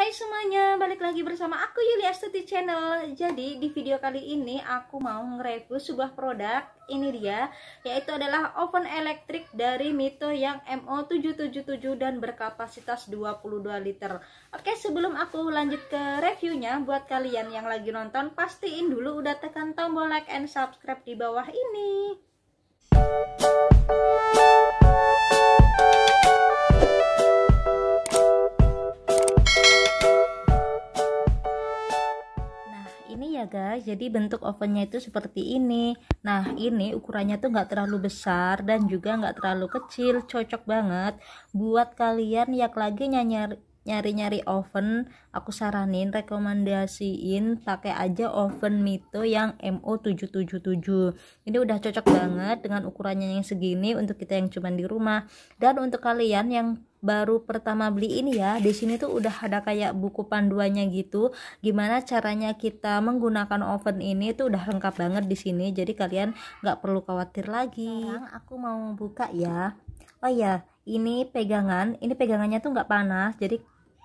Hai semuanya, balik lagi bersama aku Yuli Astuti Channel Jadi di video kali ini aku mau nge-review sebuah produk Ini dia, yaitu adalah oven elektrik dari Mito yang MO777 dan berkapasitas 22 liter Oke sebelum aku lanjut ke reviewnya Buat kalian yang lagi nonton, pastiin dulu udah tekan tombol like and subscribe di bawah ini guys jadi bentuk ovennya itu seperti ini nah ini ukurannya tuh nggak terlalu besar dan juga nggak terlalu kecil cocok banget buat kalian yang lagi nyari nyari-nyari oven aku saranin rekomendasiin pakai aja oven Mito yang MO777 ini udah cocok banget dengan ukurannya yang segini untuk kita yang cuman di rumah dan untuk kalian yang baru pertama beli ini ya di sini tuh udah ada kayak buku panduannya gitu gimana caranya kita menggunakan oven ini tuh udah lengkap banget di sini jadi kalian nggak perlu khawatir lagi sekarang aku mau buka ya oh ya ini pegangan ini pegangannya tuh nggak panas jadi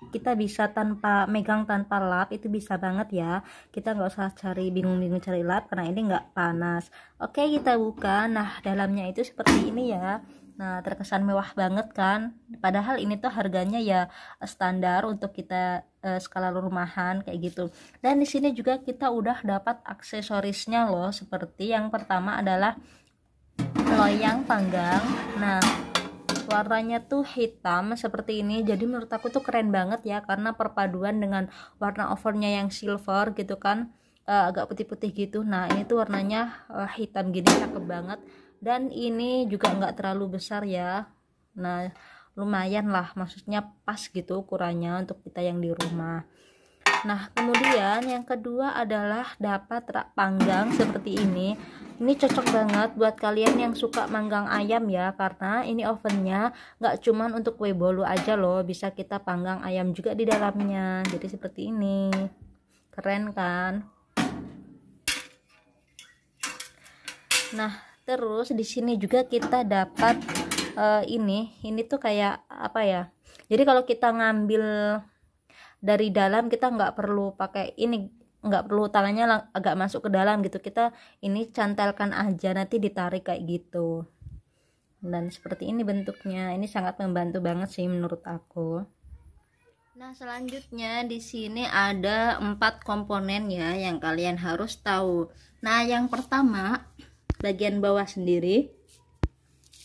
kita bisa tanpa megang tanpa lap itu bisa banget ya kita nggak usah cari bingung-bingung cari lap karena ini nggak panas oke kita buka nah dalamnya itu seperti ini ya Nah, terkesan mewah banget kan? Padahal ini tuh harganya ya eh, standar untuk kita e, skala rumahan kayak gitu. Dan di sini juga kita udah dapat aksesorisnya loh, seperti yang pertama adalah loyang panggang. Nah, warnanya tuh hitam seperti ini jadi menurut aku tuh keren banget ya karena perpaduan dengan warna overnya yang silver gitu kan uh, agak putih-putih gitu nah ini tuh warnanya uh, hitam gini cakep banget dan ini juga nggak terlalu besar ya nah lumayan lah maksudnya pas gitu ukurannya untuk kita yang di rumah nah kemudian yang kedua adalah dapat rak panggang seperti ini ini cocok banget buat kalian yang suka manggang ayam ya karena ini ovennya nggak cuman untuk kue bolu aja loh bisa kita panggang ayam juga di dalamnya jadi seperti ini keren kan nah terus di sini juga kita dapat uh, ini ini tuh kayak apa ya jadi kalau kita ngambil dari dalam kita nggak perlu pakai ini nggak perlu tangannya agak masuk ke dalam gitu kita ini cantelkan aja nanti ditarik kayak gitu dan seperti ini bentuknya ini sangat membantu banget sih menurut aku Nah, selanjutnya di sini ada empat komponen ya yang kalian harus tahu. Nah, yang pertama bagian bawah sendiri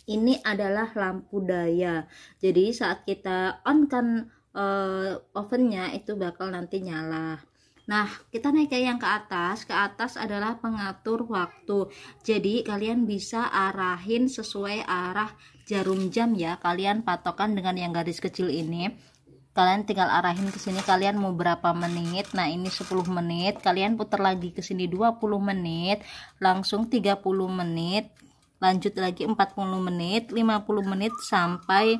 ini adalah lampu daya jadi saat kita on kan uh, ovennya itu bakal nanti nyala Nah, kita naik ke yang ke atas. Ke atas adalah pengatur waktu. Jadi, kalian bisa arahin sesuai arah jarum jam ya. Kalian patokan dengan yang garis kecil ini kalian tinggal arahin ke sini kalian mau berapa menit nah ini 10 menit kalian putar lagi ke sini 20 menit langsung 30 menit lanjut lagi 40 menit 50 menit sampai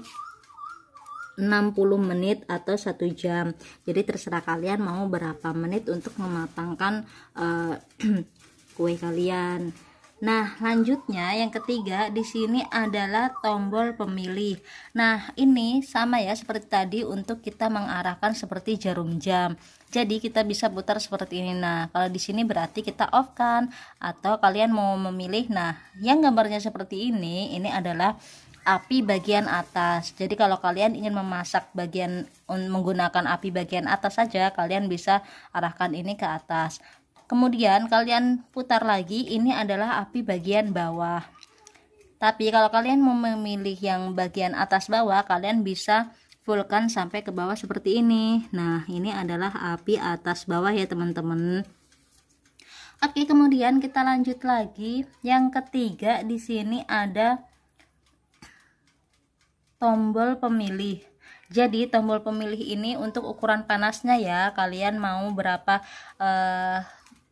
60 menit atau satu jam jadi terserah kalian mau berapa menit untuk mematangkan uh, kue kalian Nah, lanjutnya yang ketiga di sini adalah tombol pemilih. Nah, ini sama ya seperti tadi untuk kita mengarahkan seperti jarum jam. Jadi kita bisa putar seperti ini. Nah, kalau di sini berarti kita off kan atau kalian mau memilih. Nah, yang gambarnya seperti ini ini adalah api bagian atas. Jadi kalau kalian ingin memasak bagian menggunakan api bagian atas saja, kalian bisa arahkan ini ke atas kemudian kalian putar lagi ini adalah api bagian bawah tapi kalau kalian mau memilih yang bagian atas bawah kalian bisa fullkan sampai ke bawah seperti ini nah ini adalah api atas bawah ya teman-teman Oke, kemudian kita lanjut lagi. Yang ketiga di sini ada tombol pemilih. Jadi tombol pemilih ini untuk ukuran panasnya ya. Kalian mau berapa eh,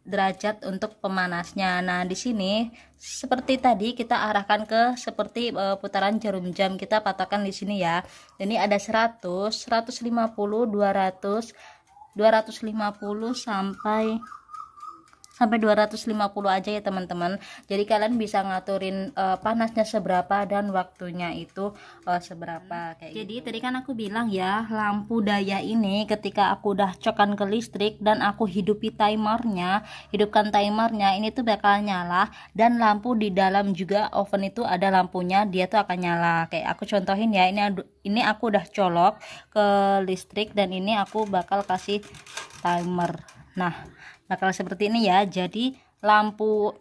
derajat untuk pemanasnya. Nah, di sini seperti tadi kita arahkan ke seperti uh, putaran jarum jam kita patokan di sini ya. Ini ada 100, 150, 200, 250 sampai sampai 250 aja ya teman-teman jadi kalian bisa ngaturin uh, panasnya seberapa dan waktunya itu uh, seberapa kayak jadi gitu. tadi kan aku bilang ya lampu daya ini ketika aku udah cokan ke listrik dan aku hidupi timernya hidupkan timernya ini tuh bakal nyala dan lampu di dalam juga oven itu ada lampunya dia tuh akan nyala kayak aku contohin ya ini ini aku udah colok ke listrik dan ini aku bakal kasih timer nah bakal seperti ini ya jadi lampu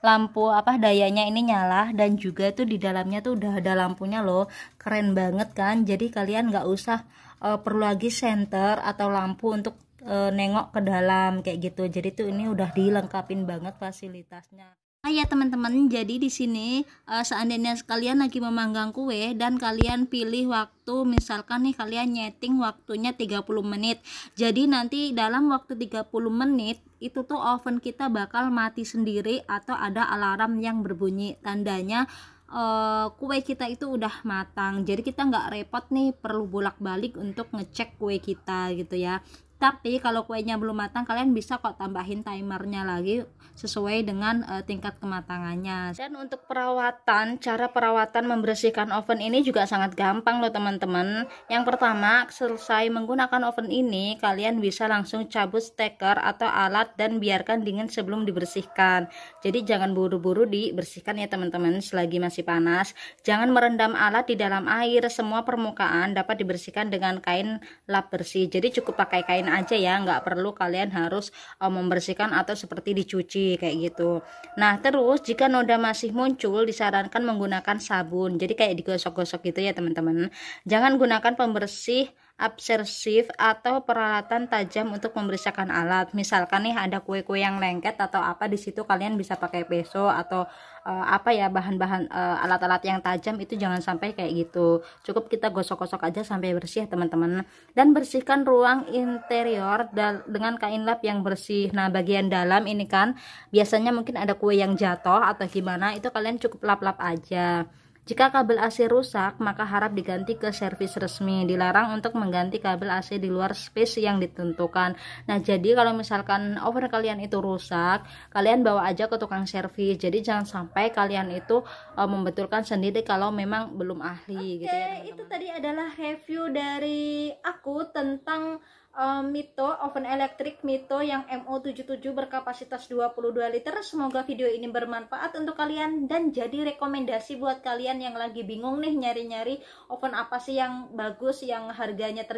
lampu apa dayanya ini nyala dan juga itu di dalamnya tuh udah ada lampunya loh keren banget kan jadi kalian nggak usah uh, perlu lagi senter atau lampu untuk uh, nengok ke dalam kayak gitu jadi tuh ini udah dilengkapin banget fasilitasnya Ah ya teman-teman, jadi di sini uh, seandainya kalian lagi memanggang kue dan kalian pilih waktu misalkan nih kalian nyeting waktunya 30 menit. Jadi nanti dalam waktu 30 menit itu tuh oven kita bakal mati sendiri atau ada alarm yang berbunyi tandanya uh, kue kita itu udah matang. Jadi kita nggak repot nih perlu bolak-balik untuk ngecek kue kita gitu ya tapi kalau kuenya belum matang kalian bisa kok tambahin timernya lagi sesuai dengan uh, tingkat kematangannya dan untuk perawatan cara perawatan membersihkan oven ini juga sangat gampang loh teman-teman yang pertama selesai menggunakan oven ini kalian bisa langsung cabut steker atau alat dan biarkan dingin sebelum dibersihkan jadi jangan buru-buru dibersihkan ya teman-teman selagi masih panas jangan merendam alat di dalam air semua permukaan dapat dibersihkan dengan kain lap bersih jadi cukup pakai kain aja ya nggak perlu kalian harus uh, membersihkan atau seperti dicuci kayak gitu nah terus jika noda masih muncul disarankan menggunakan sabun jadi kayak digosok-gosok gitu ya teman-teman jangan gunakan pembersih absersif atau peralatan tajam untuk membersihkan alat. Misalkan nih ada kue-kue yang lengket atau apa di situ kalian bisa pakai peso atau uh, apa ya bahan-bahan uh, alat-alat yang tajam itu jangan sampai kayak gitu. Cukup kita gosok-gosok aja sampai bersih ya, teman-teman. Dan bersihkan ruang interior dengan kain lap yang bersih. Nah, bagian dalam ini kan biasanya mungkin ada kue yang jatuh atau gimana itu kalian cukup lap-lap aja. Jika kabel AC rusak, maka harap diganti ke servis resmi. Dilarang untuk mengganti kabel AC di luar space yang ditentukan. Nah, jadi kalau misalkan oven kalian itu rusak, kalian bawa aja ke tukang servis. Jadi jangan sampai kalian itu uh, membetulkan sendiri kalau memang belum ahli Oke, gitu ya. itu tadi adalah review dari aku tentang um, Mito oven elektrik Mito yang MO77 berkapasitas 22 liter. Semoga video ini bermanfaat untuk kalian dan jadi rekomendasi buat kalian yang lagi bingung nih nyari-nyari oven apa sih yang bagus yang harganya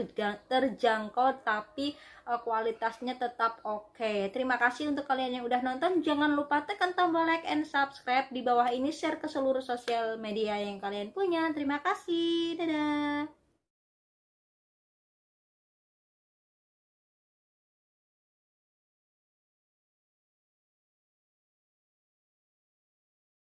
terjangkau tapi uh, kualitasnya tetap oke. Okay. Terima kasih untuk kalian yang udah nonton. Jangan lupa tekan tombol like and subscribe di bawah ini share ke seluruh sosial media yang kalian punya. Terima kasih. Dadah.